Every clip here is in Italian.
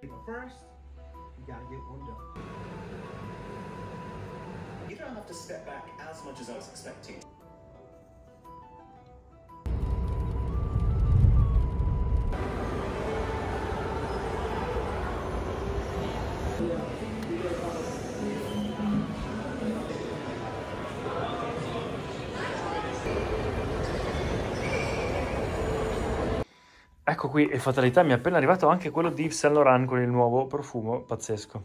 But first, you gotta get one done. You don't have to step back as much as I was expecting. Ecco qui, e fatalità, mi è appena arrivato anche quello di Yves Saint Laurent con il nuovo profumo pazzesco.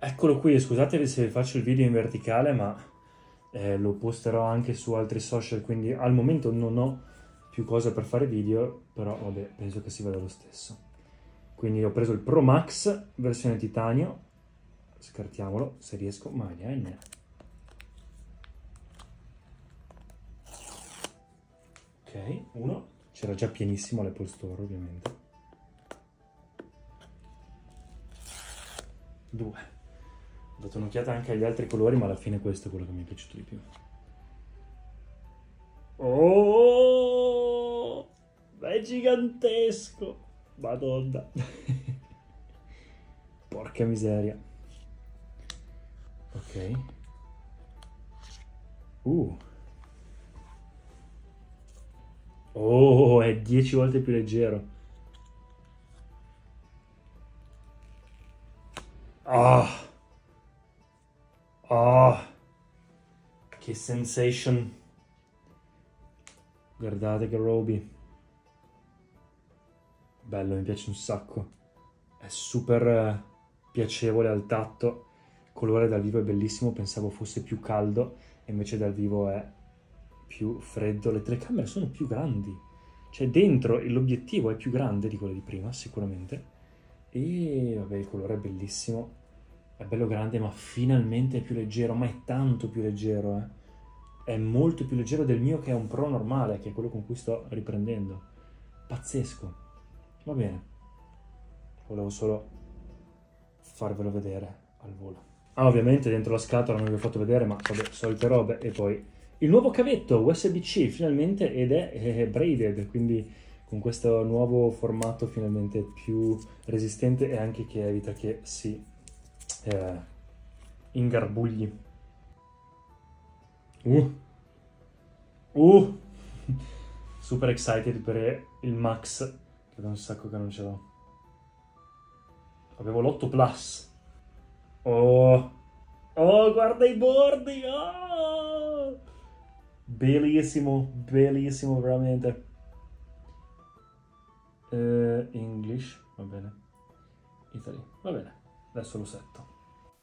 Eccolo qui, scusate se faccio il video in verticale, ma eh, lo posterò anche su altri social, quindi al momento non ho più cose per fare video, però vabbè, penso che si veda lo stesso. Quindi ho preso il Pro Max, versione titanio, scartiamolo se riesco, ma ne niente. Ok, uno. C'era già pienissimo l'Apple Store, ovviamente. Due. Ho dato un'occhiata anche agli altri colori, ma alla fine questo è quello che mi è piaciuto di più. Oh! È gigantesco! Madonna! Porca miseria. Ok. Uh. Oh, è 10 volte più leggero. Ah. Oh. Che sensation. Guardate che Roby. Bello, mi piace un sacco. È super eh, piacevole al tatto. Il colore dal vivo è bellissimo, pensavo fosse più caldo, invece dal vivo è più freddo, le telecamere sono più grandi, cioè dentro l'obiettivo è più grande di quello di prima sicuramente e vabbè il colore è bellissimo, è bello grande ma finalmente è più leggero, ma è tanto più leggero, eh. è molto più leggero del mio che è un Pro normale, che è quello con cui sto riprendendo, pazzesco, va bene, volevo solo farvelo vedere al volo. Ah, ovviamente dentro la scatola non vi ho fatto vedere, ma vabbè, solite robe e poi il nuovo cavetto USB-C finalmente ed è, è braided, quindi con questo nuovo formato finalmente più resistente e anche che evita che si eh, ingarbugli. Uh. Uh. Super excited per il Max, che da un sacco che non ce l'ho. Avevo l'8 Plus. Oh. Oh, guarda i bordi! Oh! Bellissimo, bellissimo veramente. Uh, English, va bene. Italy, va bene. Adesso lo setto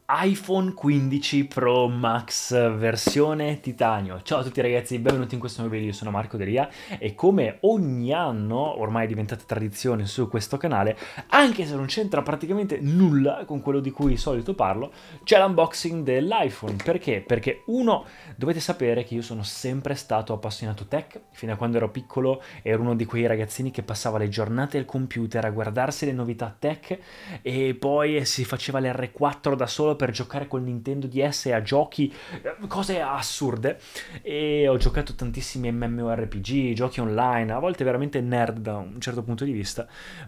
iPhone 15 Pro Max versione titanio. Ciao a tutti ragazzi, benvenuti in questo nuovo video, io sono Marco Delia e come ogni anno, ormai è diventata tradizione su questo canale, anche se non c'entra praticamente nulla con quello di cui di solito parlo, c'è l'unboxing dell'iPhone. Perché? Perché uno, dovete sapere che io sono sempre stato appassionato tech, fino a quando ero piccolo ero uno di quei ragazzini che passava le giornate al computer a guardarsi le novità tech e poi si faceva l'R4 da solo per giocare col Nintendo DS a giochi, eh, cose assurde. E ho giocato tantissimi MMORPG, giochi online, a volte veramente nerd da un certo punto di vista.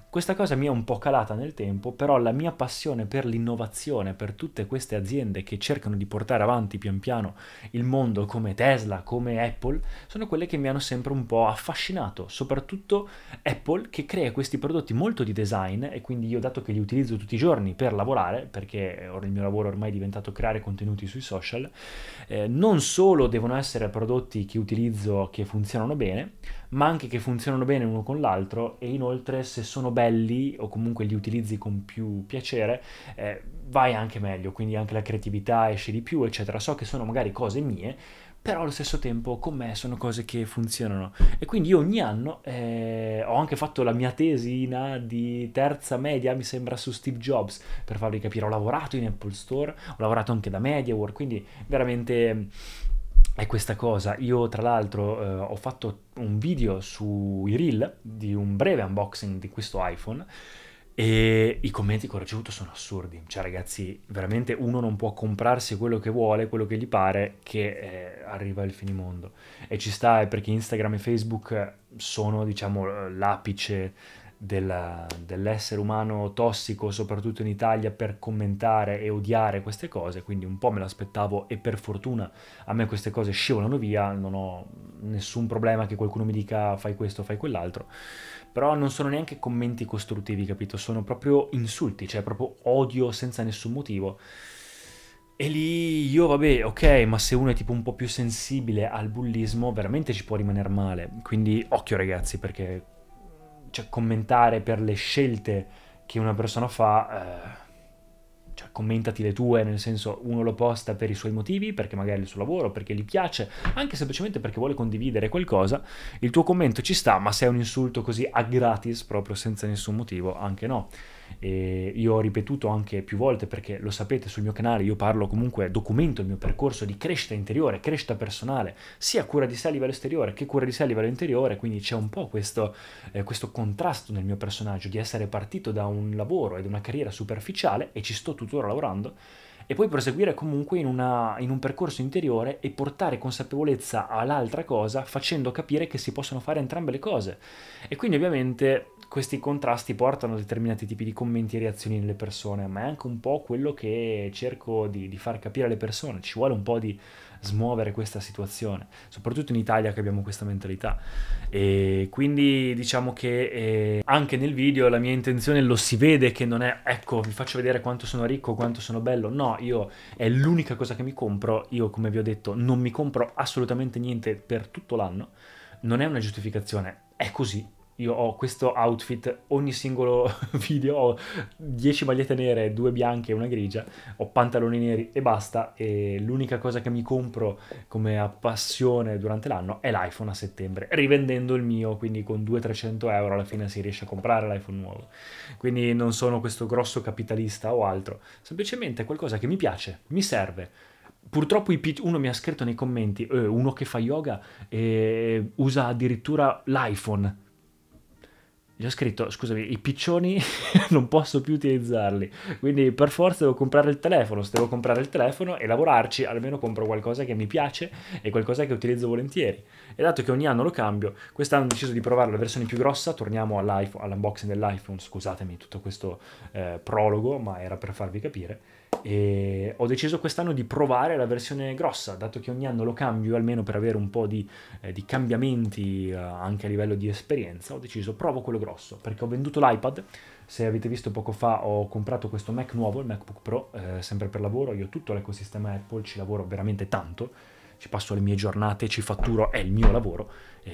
Questa cosa mi è un po' calata nel tempo, però la mia passione per l'innovazione, per tutte queste aziende che cercano di portare avanti pian piano il mondo come Tesla, come Apple, sono quelle che mi hanno sempre un po' affascinato, soprattutto Apple che crea questi prodotti molto di design e quindi io dato che li utilizzo tutti i giorni per lavorare, perché ora il mio lavoro lavoro ormai è diventato creare contenuti sui social, eh, non solo devono essere prodotti che utilizzo che funzionano bene, ma anche che funzionano bene uno con l'altro e inoltre se sono belli o comunque li utilizzi con più piacere, eh, vai anche meglio, quindi anche la creatività esce di più, eccetera. So che sono magari cose mie, però allo stesso tempo con me sono cose che funzionano e quindi io ogni anno eh, ho anche fatto la mia tesina di terza media mi sembra su Steve Jobs per farvi capire ho lavorato in Apple Store ho lavorato anche da MediaWorld quindi veramente è questa cosa. Io tra l'altro eh, ho fatto un video sui reel di un breve unboxing di questo iPhone e i commenti che ho ricevuto sono assurdi. Cioè, ragazzi, veramente uno non può comprarsi quello che vuole, quello che gli pare, che eh, arriva il finimondo. E ci sta, eh, perché Instagram e Facebook sono, diciamo, eh, l'apice della, dell'essere umano tossico, soprattutto in Italia, per commentare e odiare queste cose. Quindi un po' me l'aspettavo e per fortuna a me queste cose scivolano via. Non ho nessun problema che qualcuno mi dica fai questo, fai quell'altro però non sono neanche commenti costruttivi, capito? Sono proprio insulti, cioè proprio odio senza nessun motivo. E lì io, vabbè, ok, ma se uno è tipo un po' più sensibile al bullismo, veramente ci può rimanere male. Quindi occhio ragazzi, perché cioè, commentare per le scelte che una persona fa... Eh commentati le tue, nel senso uno lo posta per i suoi motivi, perché magari il suo lavoro, perché gli piace, anche semplicemente perché vuole condividere qualcosa, il tuo commento ci sta, ma se è un insulto così a gratis, proprio senza nessun motivo, anche no. E io ho ripetuto anche più volte perché lo sapete sul mio canale, io parlo comunque, documento il mio percorso di crescita interiore, crescita personale, sia cura di sé a livello esteriore che cura di sé a livello interiore, quindi c'è un po' questo, eh, questo contrasto nel mio personaggio di essere partito da un lavoro e da una carriera superficiale e ci sto tuttora lavorando e poi proseguire comunque in, una, in un percorso interiore e portare consapevolezza all'altra cosa facendo capire che si possono fare entrambe le cose. E quindi ovviamente questi contrasti portano a determinati tipi di commenti e reazioni nelle persone, ma è anche un po' quello che cerco di, di far capire alle persone, ci vuole un po' di smuovere questa situazione, soprattutto in Italia che abbiamo questa mentalità. E quindi diciamo che eh, anche nel video la mia intenzione lo si vede che non è ecco vi faccio vedere quanto sono ricco, quanto sono bello, no, io è l'unica cosa che mi compro, io come vi ho detto non mi compro assolutamente niente per tutto l'anno, non è una giustificazione, è così, io ho questo outfit ogni singolo video, ho 10 magliette nere, 2 bianche e una grigia, ho pantaloni neri e basta e l'unica cosa che mi compro come appassione durante l'anno è l'iPhone a settembre, rivendendo il mio, quindi con 200-300 euro alla fine si riesce a comprare l'iPhone nuovo. Quindi non sono questo grosso capitalista o altro, semplicemente è qualcosa che mi piace, mi serve, Purtroppo uno mi ha scritto nei commenti, eh, uno che fa yoga eh, usa addirittura l'iPhone gli ho scritto scusami i piccioni non posso più utilizzarli quindi per forza devo comprare il telefono se devo comprare il telefono e lavorarci almeno compro qualcosa che mi piace e qualcosa che utilizzo volentieri e dato che ogni anno lo cambio quest'anno ho deciso di provare la versione più grossa torniamo all'unboxing dell'iPhone scusatemi tutto questo eh, prologo ma era per farvi capire e ho deciso quest'anno di provare la versione grossa, dato che ogni anno lo cambio, almeno per avere un po' di, eh, di cambiamenti eh, anche a livello di esperienza, ho deciso provo quello grosso, perché ho venduto l'iPad, se avete visto poco fa ho comprato questo Mac nuovo, il MacBook Pro, eh, sempre per lavoro, io ho tutto l'ecosistema Apple, ci lavoro veramente tanto, ci passo le mie giornate, ci fatturo, è il mio lavoro. E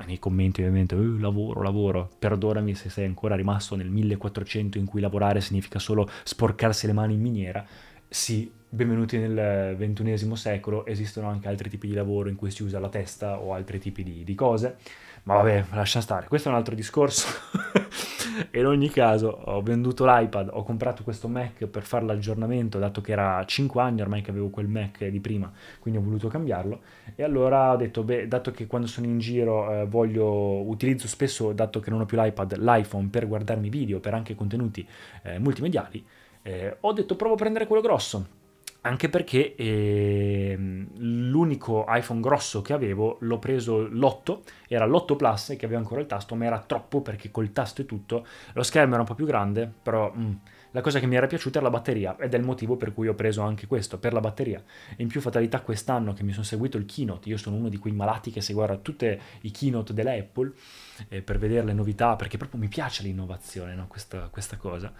Ah, nei commenti ovviamente, eh, lavoro, lavoro, perdonami se sei ancora rimasto nel 1400 in cui lavorare significa solo sporcarsi le mani in miniera, sì, benvenuti nel ventunesimo secolo, esistono anche altri tipi di lavoro in cui si usa la testa o altri tipi di, di cose, ma vabbè, lascia stare, questo è un altro discorso. in ogni caso ho venduto l'iPad, ho comprato questo Mac per fare l'aggiornamento, dato che era 5 anni ormai che avevo quel Mac di prima, quindi ho voluto cambiarlo. E allora ho detto, beh, dato che quando sono in giro eh, voglio, utilizzo spesso, dato che non ho più l'iPad, l'iPhone per guardarmi video, per anche contenuti eh, multimediali, eh, ho detto provo a prendere quello grosso anche perché eh, l'unico iPhone grosso che avevo l'ho preso l'8, era l'8 Plus che aveva ancora il tasto, ma era troppo perché col tasto e tutto, lo schermo era un po' più grande, però... Mm, la cosa che mi era piaciuta era la batteria ed è il motivo per cui ho preso anche questo, per la batteria. In più fatalità quest'anno che mi sono seguito il keynote, io sono uno di quei malati che si guarda tutti i keynote della Apple eh, per vedere le novità, perché proprio mi piace l'innovazione, no? questa, questa, cosa.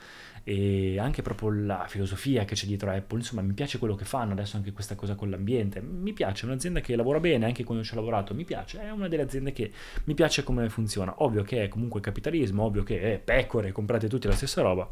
E anche proprio la filosofia che c'è dietro Apple, insomma mi piace quello che fanno adesso anche questa cosa con l'ambiente. Mi piace, è un'azienda che lavora bene, anche quando ci ho lavorato mi piace, è una delle aziende che mi piace come funziona. Ovvio che è comunque capitalismo, ovvio che è pecore, comprate tutti la stessa roba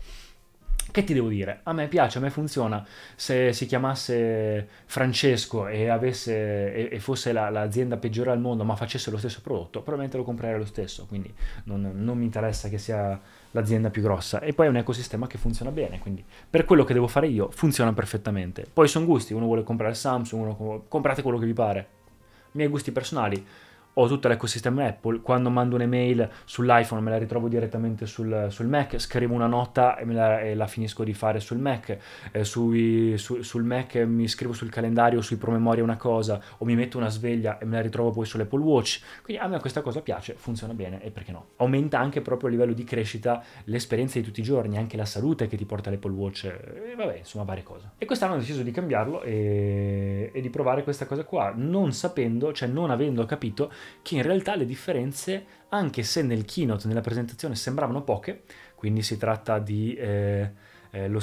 che ti devo dire? A me piace, a me funziona. Se si chiamasse Francesco e, avesse, e, e fosse la, l'azienda peggiore al mondo, ma facesse lo stesso prodotto, probabilmente lo comprerei lo stesso. Quindi non, non mi interessa che sia l'azienda più grossa. E poi è un ecosistema che funziona bene. Quindi per quello che devo fare io, funziona perfettamente. Poi sono gusti: uno vuole comprare Samsung, uno comprate quello che vi pare. I miei gusti personali ho tutto l'ecosistema Apple, quando mando un'email sull'iPhone me la ritrovo direttamente sul, sul Mac, scrivo una nota e, la, e la, finisco di fare sul Mac, eh, sui, su, sul Mac mi scrivo sul calendario, sui promemoria una cosa, o mi metto una sveglia e me la ritrovo poi sull'Apple Watch, quindi a me questa cosa piace, funziona bene e perché no. Aumenta anche proprio a livello di crescita l'esperienza di tutti i giorni, anche la salute che ti porta l'Apple Watch, e eh, vabbè, insomma varie cose. E quest'anno ho deciso di cambiarlo e, e di provare questa cosa qua, non sapendo, cioè non avendo capito, che in realtà le differenze, anche se nel keynote, nella presentazione, sembravano poche, quindi si tratta di eh, eh, lo,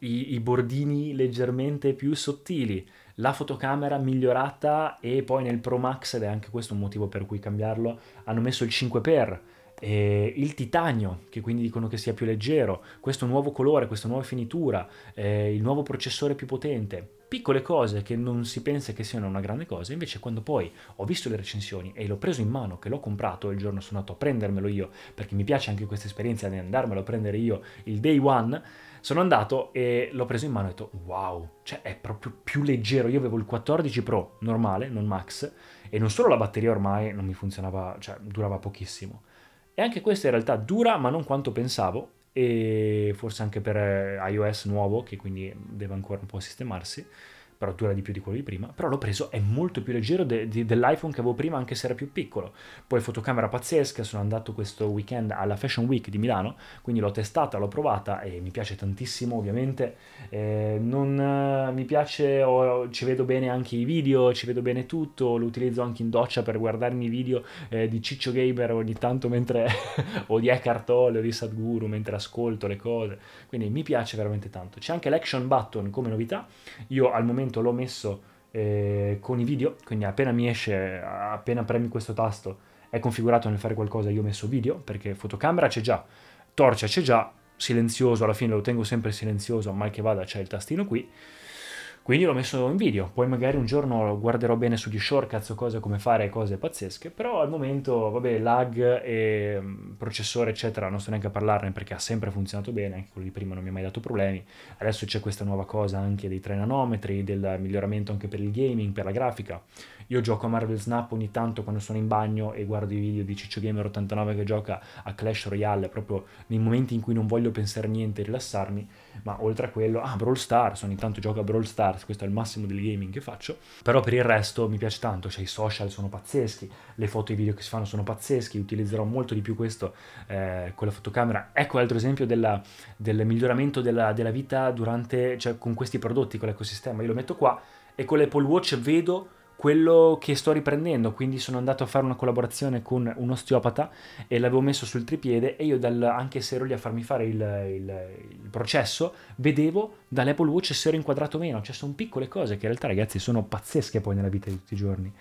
i, i bordini leggermente più sottili, la fotocamera migliorata e poi nel Pro Max, ed è anche questo un motivo per cui cambiarlo, hanno messo il 5x, eh, il titanio, che quindi dicono che sia più leggero, questo nuovo colore, questa nuova finitura, eh, il nuovo processore più potente piccole cose che non si pensa che siano una grande cosa, invece quando poi ho visto le recensioni e l'ho preso in mano, che l'ho comprato, il giorno sono andato a prendermelo io, perché mi piace anche questa esperienza di andarmelo a prendere io il day one, sono andato e l'ho preso in mano e ho detto wow, cioè è proprio più leggero, io avevo il 14 Pro normale, non Max, e non solo la batteria ormai non mi funzionava, cioè durava pochissimo. E anche questa in realtà dura, ma non quanto pensavo, e forse anche per eh, iOS nuovo che quindi deve ancora un po' sistemarsi però dura di più di quello di prima, però l'ho preso, è molto più leggero de, de, dell'iPhone che avevo prima anche se era più piccolo. Poi fotocamera pazzesca, sono andato questo weekend alla Fashion Week di Milano, quindi l'ho testata, l'ho provata e mi piace tantissimo ovviamente, eh, non eh, mi piace, oh, ci vedo bene anche i video, ci vedo bene tutto, lo utilizzo anche in doccia per guardarmi i video eh, di Ciccio Gaber ogni tanto mentre, o di Eckhart Tolle o di Sadhguru mentre ascolto le cose, quindi mi piace veramente tanto. C'è anche l'action button come novità, io al momento momento l'ho messo eh, con i video, quindi appena mi esce, appena premi questo tasto è configurato nel fare qualcosa, io ho messo video, perché fotocamera c'è già, torcia c'è già, silenzioso, alla fine lo tengo sempre silenzioso, mal che vada c'è il tastino qui, quindi l'ho messo in video, poi magari un giorno guarderò bene sugli shortcuts o cose come fare cose pazzesche, però al momento, vabbè, lag e mm, processore eccetera, non sto neanche a parlarne perché ha sempre funzionato bene, anche quello di prima non mi ha mai dato problemi. Adesso c'è questa nuova cosa anche dei 3 nanometri, del miglioramento anche per il gaming, per la grafica. Io gioco a Marvel Snap ogni tanto quando sono in bagno e guardo i video di Ciccio Gamer 89 che gioca a Clash Royale, proprio nei momenti in cui non voglio pensare a niente e rilassarmi ma oltre a quello, ah, Brawl Stars, ogni tanto gioco a Brawl Stars, questo è il massimo del gaming che faccio, però per il resto mi piace tanto, cioè i social sono pazzeschi, le foto e i video che si fanno sono pazzeschi, utilizzerò molto di più questo eh, con la fotocamera. Ecco l'altro esempio della, del miglioramento della, della vita durante, cioè con questi prodotti, con l'ecosistema, io lo metto qua e con l'Apple Watch vedo quello che sto riprendendo, quindi sono andato a fare una collaborazione con un osteopata e l'avevo messo sul tripiede e io dal, anche se ero lì a farmi fare il, il, il processo, vedevo dall'Apple Watch se ero inquadrato o meno, cioè sono piccole cose che in realtà ragazzi sono pazzesche poi nella vita di tutti i giorni.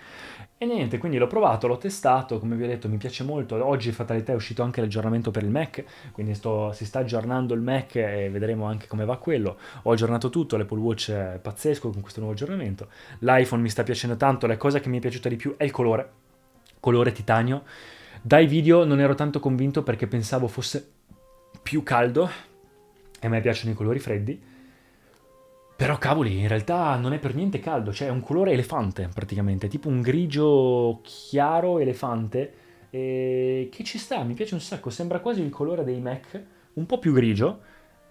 E niente, quindi l'ho provato, l'ho testato, come vi ho detto mi piace molto, oggi fatalità è uscito anche l'aggiornamento per il Mac, quindi sto, si sta aggiornando il Mac e vedremo anche come va quello. Ho aggiornato tutto, l'Apple Watch è pazzesco con questo nuovo aggiornamento, l'iPhone mi sta piacendo tanto, tanto, la cosa che mi è piaciuta di più è il colore, colore titanio. Dai video non ero tanto convinto perché pensavo fosse più caldo, e a me piacciono i colori freddi, però cavoli, in realtà non è per niente caldo, cioè è un colore elefante praticamente, tipo un grigio chiaro elefante, che ci sta, mi piace un sacco, sembra quasi il colore dei Mac, un po' più grigio,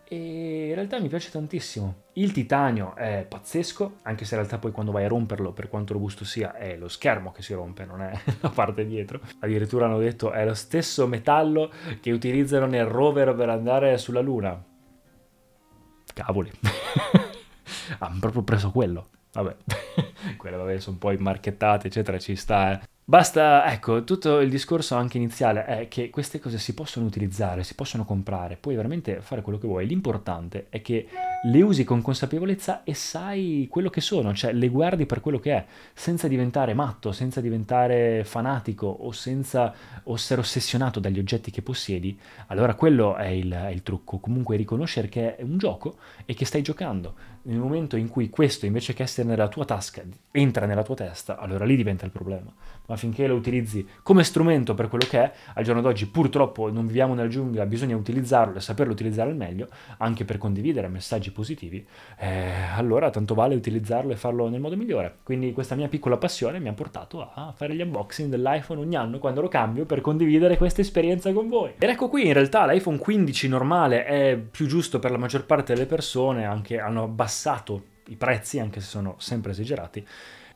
e in realtà mi piace tantissimo. Il titanio è pazzesco, anche se in realtà poi quando vai a romperlo, per quanto robusto sia, è lo schermo che si rompe, non è la parte dietro. Addirittura hanno detto è lo stesso metallo che utilizzano nel rover per andare sulla Luna. Cavoli. Hanno proprio preso quello. Vabbè, quelle vabbè sono poi marchettate, eccetera, ci sta, eh. Basta, ecco, tutto il discorso anche iniziale è che queste cose si possono utilizzare, si possono comprare, puoi veramente fare quello che vuoi. L'importante è che le usi con consapevolezza e sai quello che sono, cioè le guardi per quello che è, senza diventare matto, senza diventare fanatico o senza essere ossessionato dagli oggetti che possiedi, allora quello è il, è il trucco, comunque riconoscere che è un gioco e che stai giocando. Nel momento in cui questo, invece che essere nella tua tasca, entra nella tua testa, allora lì diventa il problema. Ma finché lo utilizzi come strumento per quello che è, al giorno d'oggi purtroppo non viviamo nella giungla, bisogna utilizzarlo e saperlo utilizzare al meglio, anche per condividere messaggi messaggi positivi, eh, allora tanto vale utilizzarlo e farlo nel modo migliore. Quindi questa mia piccola passione mi ha portato a fare gli unboxing dell'iPhone ogni anno quando lo cambio per condividere questa esperienza con voi. Ed ecco qui, in realtà l'iPhone 15 normale è più giusto per la maggior parte delle persone, anche hanno abbassato i prezzi, anche se sono sempre esagerati.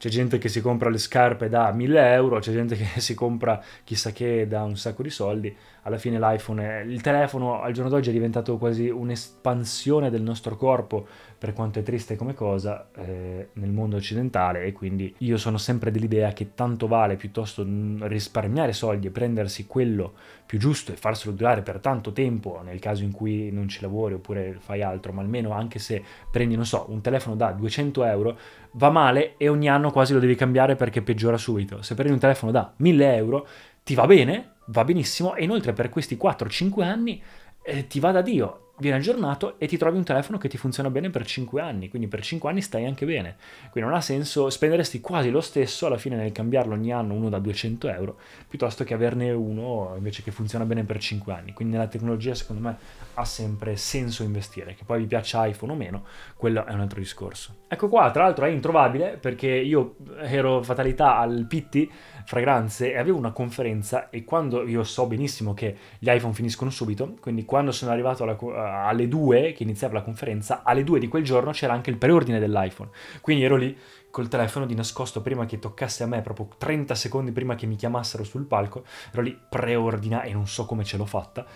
C'è gente che si compra le scarpe da 1000 euro, c'è gente che si compra chissà che da un sacco di soldi alla fine l'iPhone, è, il telefono al giorno d'oggi è diventato quasi un'espansione del nostro corpo, per quanto è triste come cosa, eh, nel mondo occidentale e quindi io sono sempre dell'idea che tanto vale piuttosto mm, risparmiare soldi e prendersi quello più giusto e farselo durare per tanto tempo, nel caso in cui non ci lavori oppure fai altro, ma almeno anche se prendi, non so, un telefono da 200 euro, va male e ogni anno quasi lo devi cambiare perché peggiora subito. Se prendi un telefono da 1000 euro, ti va bene, va benissimo e inoltre per questi 4-5 anni eh, ti va da Dio viene aggiornato e ti trovi un telefono che ti funziona bene per 5 anni, quindi per 5 anni stai anche bene. Quindi non ha senso, spenderesti quasi lo stesso alla fine nel cambiarlo ogni anno uno da 200 euro, piuttosto che averne uno invece che funziona bene per 5 anni. Quindi nella tecnologia secondo me ha sempre senso investire, che poi vi piaccia iPhone o meno, quello è un altro discorso. Ecco qua, tra l'altro è introvabile perché io ero fatalità al Pitti, fragranze, e avevo una conferenza e quando io so benissimo che gli iPhone finiscono subito, quindi quando sono arrivato alla alle 2 che iniziava la conferenza, alle 2 di quel giorno c'era anche il preordine dell'iPhone. Quindi ero lì col telefono di nascosto prima che toccasse a me, proprio 30 secondi prima che mi chiamassero sul palco, ero lì preordina e non so come ce l'ho fatta.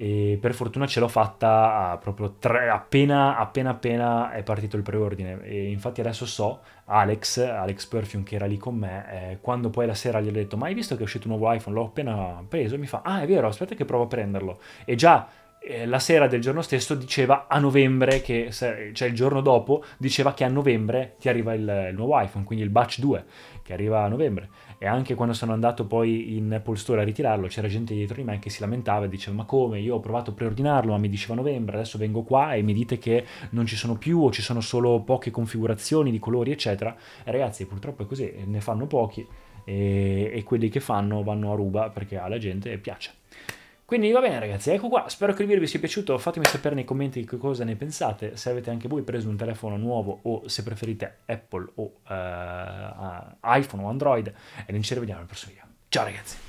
E per fortuna ce l'ho fatta proprio tre, appena, appena appena è partito il preordine e infatti adesso so Alex, Alex Perfume che era lì con me eh, quando poi la sera gli ho detto ma hai visto che è uscito un nuovo iPhone l'ho appena preso e mi fa ah è vero aspetta che provo a prenderlo e già eh, la sera del giorno stesso diceva a novembre, che, cioè il giorno dopo, diceva che a novembre ti arriva il, il nuovo iPhone, quindi il Batch 2, che arriva a novembre. E anche quando sono andato poi in Apple Store a ritirarlo, c'era gente dietro di me che si lamentava e diceva: Ma come? Io ho provato a preordinarlo, ma mi diceva novembre, adesso vengo qua e mi dite che non ci sono più o ci sono solo poche configurazioni di colori, eccetera. E ragazzi, purtroppo è così, ne fanno pochi e, e quelli che fanno vanno a ruba perché alla gente piace. Quindi va bene ragazzi, ecco qua, spero che il video vi sia piaciuto, fatemi sapere nei commenti che cosa ne pensate, se avete anche voi preso un telefono nuovo o se preferite Apple o uh, iPhone o Android e noi ci rivediamo al prossimo video. Ciao ragazzi!